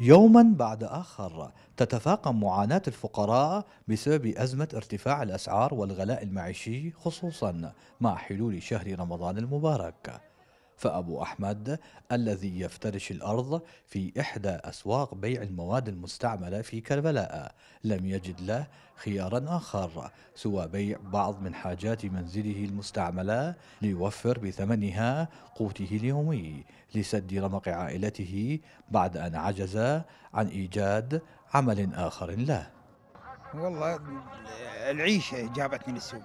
يوما بعد اخر تتفاقم معاناه الفقراء بسبب ازمه ارتفاع الاسعار والغلاء المعيشي خصوصا مع حلول شهر رمضان المبارك فأبو أحمد الذي يفترش الأرض في إحدى أسواق بيع المواد المستعملة في كربلاء لم يجد له خيارا آخر سوى بيع بعض من حاجات منزله المستعملة ليوفر بثمنها قوته اليومي لسد رمق عائلته بعد أن عجز عن إيجاد عمل آخر له والله العيشة جابتني للسوق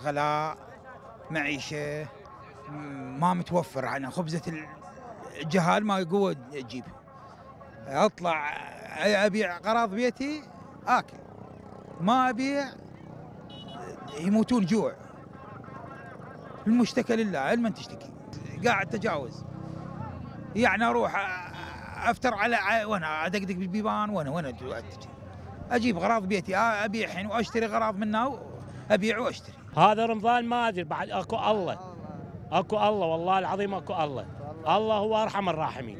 غلاء معيشة ما متوفر عنها خبزه الجهال ما قوه اجيب اطلع ابيع اغراض بيتي اكل ما ابيع يموتون جوع المشتكى لله علما تشتكي قاعد تجاوز يعني اروح افتر على وانا ادقدق بالبيبان وانا وانا اجيب اغراض بيتي ابيع الحين واشتري اغراض منه ابيع واشتري هذا رمضان ما ادري بعد اكو الله اكو الله والله العظيم اكو الله الله هو ارحم الراحمين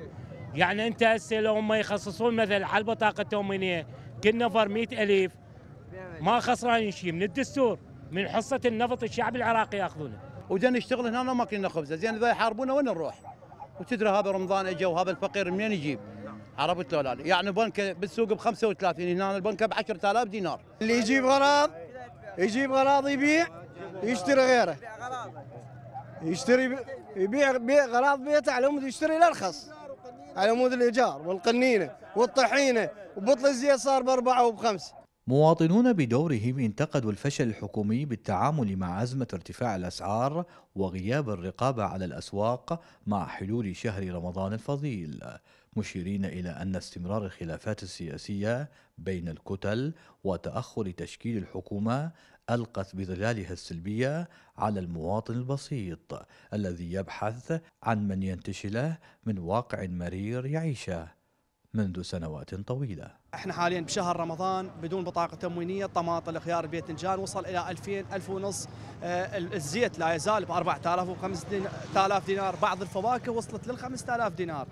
يعني انت هسه لو هم يخصصون مثلا على البطاقه التومينيه كل نفر 100000 ما خسرانين شيء من الدستور من حصه النفط الشعب العراقي ياخذونه وجن نشتغل هنا ما كنا خبزه زين اذا يحاربونا وين نروح؟ وتدري هذا رمضان اجى وهذا الفقير منين يجيب؟ عرفت لو لا يعني بنكه بالسوق ب 35 هنا البنكه ب 10000 دينار اللي يجيب غراض يجيب غراض يبيع يشتري غيره يشتري يبيع بيع غراض بيته على مود يشتري الارخص على مود الايجار والقنينه والطحينه وبطل الزيت صار باربعه وبخمسه مواطنون بدورهم انتقدوا الفشل الحكومي بالتعامل مع أزمة ارتفاع الأسعار وغياب الرقابة على الأسواق مع حلول شهر رمضان الفضيل مشيرين إلى أن استمرار الخلافات السياسية بين الكتل وتأخر تشكيل الحكومة ألقت بظلالها السلبية على المواطن البسيط الذي يبحث عن من ينتشله من واقع مرير يعيشه منذ سنوات طويلة احنا حاليا بشهر رمضان بدون بطاقة تموينية طماطم الخيار البيتنجان وصل إلى 2000 1000 ونص آه، الزيت لا يزال ب 4000 و 5000 دينار بعض الفواكه وصلت لل 5000 دينار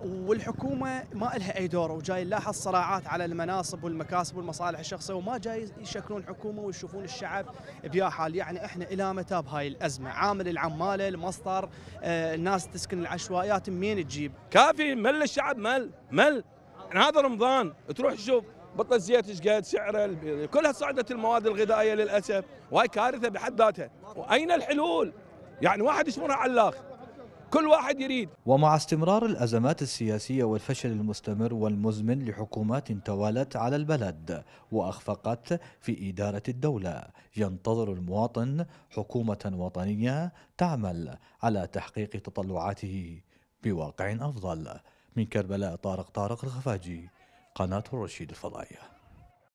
والحكومه ما لها اي دور وجاي نلاحظ صراعات على المناصب والمكاسب والمصالح الشخصيه وما جاي يشكلون حكومه ويشوفون الشعب بيا حال يعني احنا الى متى بهاي الازمه عامل العماله المصدر آه الناس تسكن العشوائيات منين تجيب كافي مل الشعب مل مل يعني هذا رمضان تروح تشوف بطل الزيت ايش قد سعره كلها صعدت المواد الغذائيه للاسف وهي كارثه بحد ذاتها واين الحلول يعني واحد يشمرها الاخر كل واحد يريد ومع استمرار الأزمات السياسية والفشل المستمر والمزمن لحكومات توالت على البلد وأخفقت في إدارة الدولة ينتظر المواطن حكومة وطنية تعمل على تحقيق تطلعاته بواقع أفضل من كربلاء طارق طارق الخفاجي قناة الرشيد الفضائية